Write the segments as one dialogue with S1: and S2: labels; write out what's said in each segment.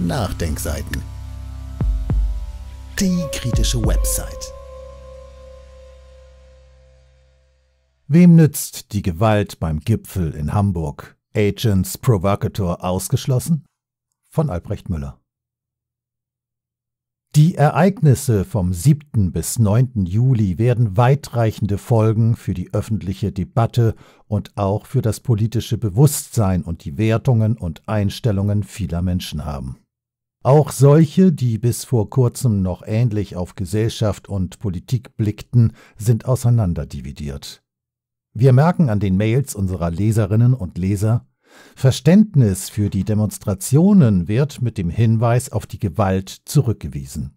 S1: Nachdenkseiten. Die kritische Website. Wem nützt die Gewalt beim Gipfel in Hamburg? Agents Provocator ausgeschlossen? Von Albrecht Müller. Die Ereignisse vom 7. bis 9. Juli werden weitreichende Folgen für die öffentliche Debatte und auch für das politische Bewusstsein und die Wertungen und Einstellungen vieler Menschen haben. Auch solche, die bis vor kurzem noch ähnlich auf Gesellschaft und Politik blickten, sind auseinanderdividiert. Wir merken an den Mails unserer Leserinnen und Leser, Verständnis für die Demonstrationen wird mit dem Hinweis auf die Gewalt zurückgewiesen.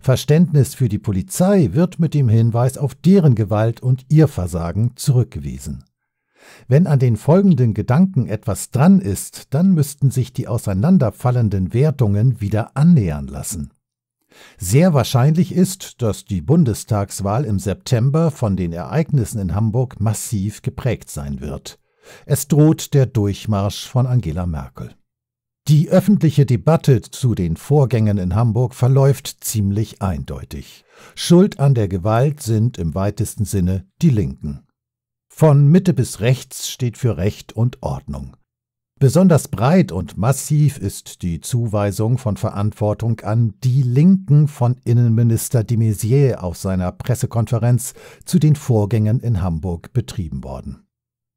S1: Verständnis für die Polizei wird mit dem Hinweis auf deren Gewalt und ihr Versagen zurückgewiesen. Wenn an den folgenden Gedanken etwas dran ist, dann müssten sich die auseinanderfallenden Wertungen wieder annähern lassen. Sehr wahrscheinlich ist, dass die Bundestagswahl im September von den Ereignissen in Hamburg massiv geprägt sein wird. Es droht der Durchmarsch von Angela Merkel. Die öffentliche Debatte zu den Vorgängen in Hamburg verläuft ziemlich eindeutig. Schuld an der Gewalt sind im weitesten Sinne die Linken. Von Mitte bis rechts steht für Recht und Ordnung. Besonders breit und massiv ist die Zuweisung von Verantwortung an die Linken von Innenminister de Maizière auf seiner Pressekonferenz zu den Vorgängen in Hamburg betrieben worden.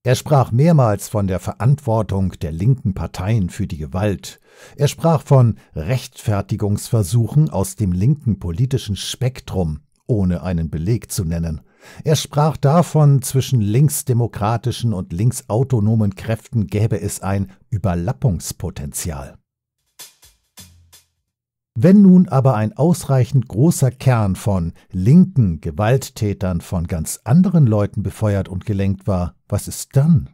S1: Er sprach mehrmals von der Verantwortung der linken Parteien für die Gewalt. Er sprach von Rechtfertigungsversuchen aus dem linken politischen Spektrum, ohne einen Beleg zu nennen. Er sprach davon, zwischen linksdemokratischen und linksautonomen Kräften gäbe es ein Überlappungspotenzial. Wenn nun aber ein ausreichend großer Kern von linken Gewalttätern von ganz anderen Leuten befeuert und gelenkt war, was ist dann?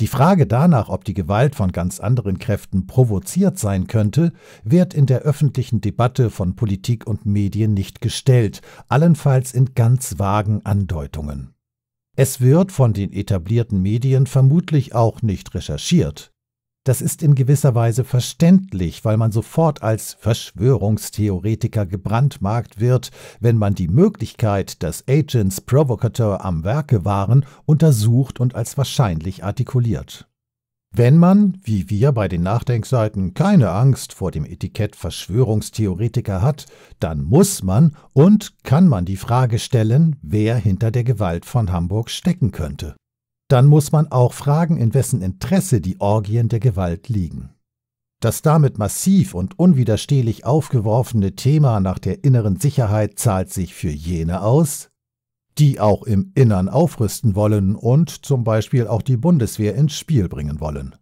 S1: Die Frage danach, ob die Gewalt von ganz anderen Kräften provoziert sein könnte, wird in der öffentlichen Debatte von Politik und Medien nicht gestellt, allenfalls in ganz vagen Andeutungen. Es wird von den etablierten Medien vermutlich auch nicht recherchiert. Das ist in gewisser Weise verständlich, weil man sofort als Verschwörungstheoretiker gebrandmarkt wird, wenn man die Möglichkeit, dass Agents Provocateur am Werke waren, untersucht und als wahrscheinlich artikuliert. Wenn man, wie wir bei den Nachdenkseiten, keine Angst vor dem Etikett Verschwörungstheoretiker hat, dann muss man und kann man die Frage stellen, wer hinter der Gewalt von Hamburg stecken könnte dann muss man auch fragen, in wessen Interesse die Orgien der Gewalt liegen. Das damit massiv und unwiderstehlich aufgeworfene Thema nach der inneren Sicherheit zahlt sich für jene aus, die auch im Innern aufrüsten wollen und zum Beispiel auch die Bundeswehr ins Spiel bringen wollen.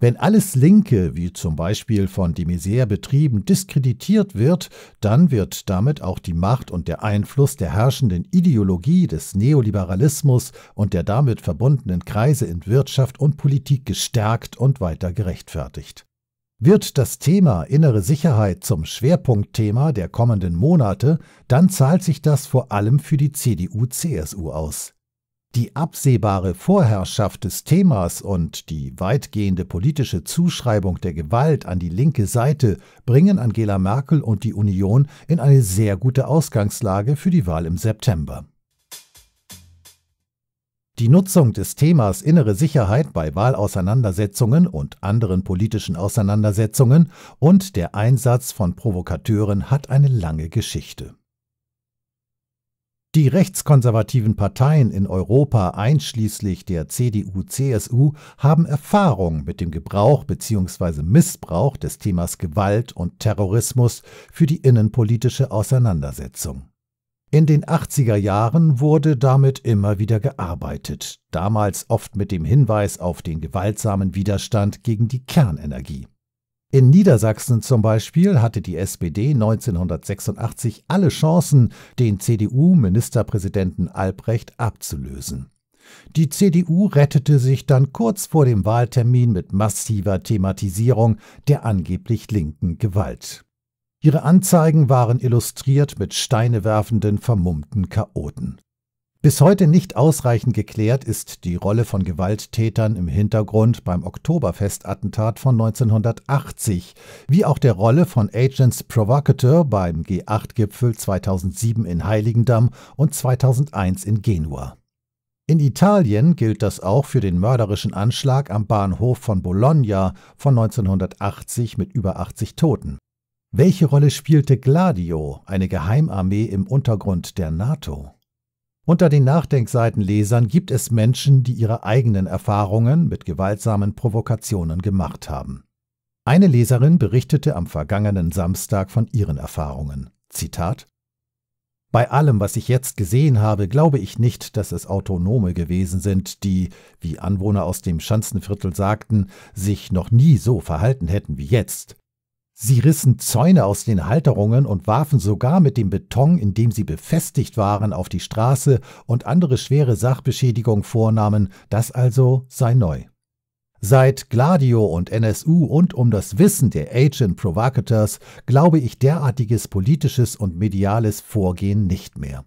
S1: Wenn alles Linke, wie zum Beispiel von de Maizière betrieben, diskreditiert wird, dann wird damit auch die Macht und der Einfluss der herrschenden Ideologie des Neoliberalismus und der damit verbundenen Kreise in Wirtschaft und Politik gestärkt und weiter gerechtfertigt. Wird das Thema innere Sicherheit zum Schwerpunktthema der kommenden Monate, dann zahlt sich das vor allem für die CDU-CSU aus. Die absehbare Vorherrschaft des Themas und die weitgehende politische Zuschreibung der Gewalt an die linke Seite bringen Angela Merkel und die Union in eine sehr gute Ausgangslage für die Wahl im September. Die Nutzung des Themas innere Sicherheit bei Wahlauseinandersetzungen und anderen politischen Auseinandersetzungen und der Einsatz von Provokateuren hat eine lange Geschichte. Die rechtskonservativen Parteien in Europa einschließlich der CDU-CSU haben Erfahrung mit dem Gebrauch bzw. Missbrauch des Themas Gewalt und Terrorismus für die innenpolitische Auseinandersetzung. In den 80er Jahren wurde damit immer wieder gearbeitet, damals oft mit dem Hinweis auf den gewaltsamen Widerstand gegen die Kernenergie. In Niedersachsen zum Beispiel hatte die SPD 1986 alle Chancen, den CDU-Ministerpräsidenten Albrecht abzulösen. Die CDU rettete sich dann kurz vor dem Wahltermin mit massiver Thematisierung der angeblich linken Gewalt. Ihre Anzeigen waren illustriert mit steinewerfenden, vermummten Chaoten. Bis heute nicht ausreichend geklärt ist die Rolle von Gewalttätern im Hintergrund beim Oktoberfestattentat von 1980, wie auch der Rolle von Agents Provocateur beim G8-Gipfel 2007 in Heiligendamm und 2001 in Genua. In Italien gilt das auch für den mörderischen Anschlag am Bahnhof von Bologna von 1980 mit über 80 Toten. Welche Rolle spielte Gladio, eine Geheimarmee im Untergrund der NATO? Unter den Nachdenkseitenlesern gibt es Menschen, die ihre eigenen Erfahrungen mit gewaltsamen Provokationen gemacht haben. Eine Leserin berichtete am vergangenen Samstag von ihren Erfahrungen. Zitat Bei allem, was ich jetzt gesehen habe, glaube ich nicht, dass es Autonome gewesen sind, die, wie Anwohner aus dem Schanzenviertel sagten, sich noch nie so verhalten hätten wie jetzt. Sie rissen Zäune aus den Halterungen und warfen sogar mit dem Beton, in dem sie befestigt waren, auf die Straße und andere schwere Sachbeschädigungen vornahmen, das also sei neu. Seit Gladio und NSU und um das Wissen der Agent Provocators glaube ich derartiges politisches und mediales Vorgehen nicht mehr.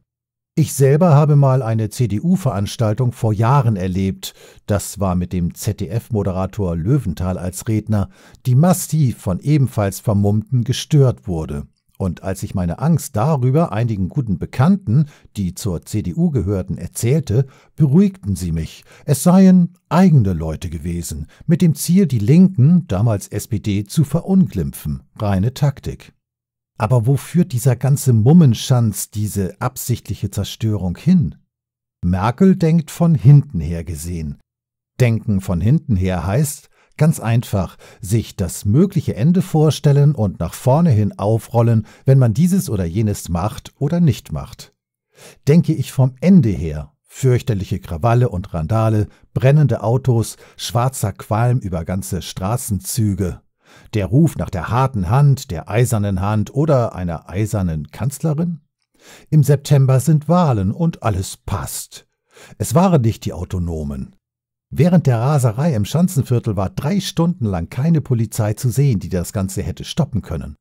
S1: Ich selber habe mal eine CDU-Veranstaltung vor Jahren erlebt. Das war mit dem ZDF-Moderator Löwenthal als Redner, die massiv von ebenfalls Vermummten gestört wurde. Und als ich meine Angst darüber einigen guten Bekannten, die zur CDU gehörten, erzählte, beruhigten sie mich. Es seien eigene Leute gewesen, mit dem Ziel, die Linken, damals SPD, zu verunglimpfen. Reine Taktik. Aber wo führt dieser ganze Mummenschanz, diese absichtliche Zerstörung hin? Merkel denkt von hinten her gesehen. Denken von hinten her heißt, Ganz einfach, sich das mögliche Ende vorstellen und nach vorne hin aufrollen, wenn man dieses oder jenes macht oder nicht macht. Denke ich vom Ende her, fürchterliche Krawalle und Randale, brennende Autos, schwarzer Qualm über ganze Straßenzüge. Der Ruf nach der harten Hand, der eisernen Hand oder einer eisernen Kanzlerin? Im September sind Wahlen und alles passt. Es waren nicht die Autonomen. Während der Raserei im Schanzenviertel war drei Stunden lang keine Polizei zu sehen, die das Ganze hätte stoppen können.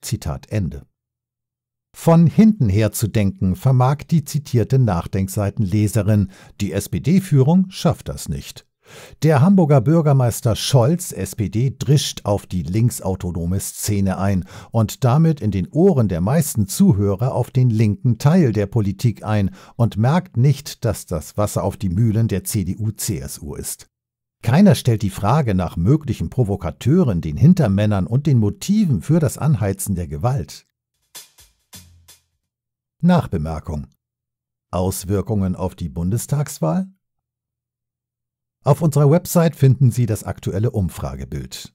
S1: Zitat Ende. Von hinten her zu denken vermag die zitierte Nachdenkseitenleserin, die SPD-Führung schafft das nicht. Der Hamburger Bürgermeister Scholz, SPD, drischt auf die linksautonome Szene ein und damit in den Ohren der meisten Zuhörer auf den linken Teil der Politik ein und merkt nicht, dass das Wasser auf die Mühlen der CDU-CSU ist. Keiner stellt die Frage nach möglichen Provokateuren, den Hintermännern und den Motiven für das Anheizen der Gewalt. Nachbemerkung. Auswirkungen auf die Bundestagswahl? Auf unserer Website finden Sie das aktuelle Umfragebild.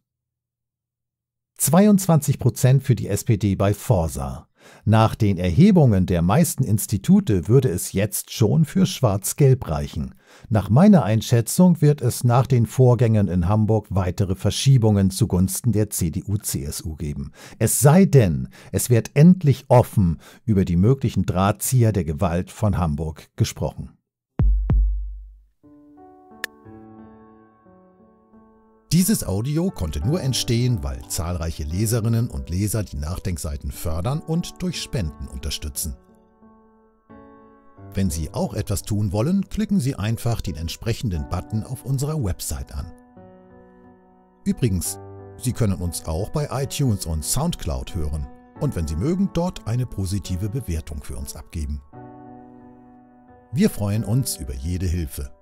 S1: 22 Prozent für die SPD bei Forsa. Nach den Erhebungen der meisten Institute würde es jetzt schon für Schwarz-Gelb reichen. Nach meiner Einschätzung wird es nach den Vorgängen in Hamburg weitere Verschiebungen zugunsten der CDU-CSU geben. Es sei denn, es wird endlich offen über die möglichen Drahtzieher der Gewalt von Hamburg gesprochen. Dieses Audio konnte nur entstehen, weil zahlreiche Leserinnen und Leser die Nachdenkseiten fördern und durch Spenden unterstützen. Wenn Sie auch etwas tun wollen, klicken Sie einfach den entsprechenden Button auf unserer Website an. Übrigens, Sie können uns auch bei iTunes und SoundCloud hören und wenn Sie mögen, dort eine positive Bewertung für uns abgeben. Wir freuen uns über jede Hilfe.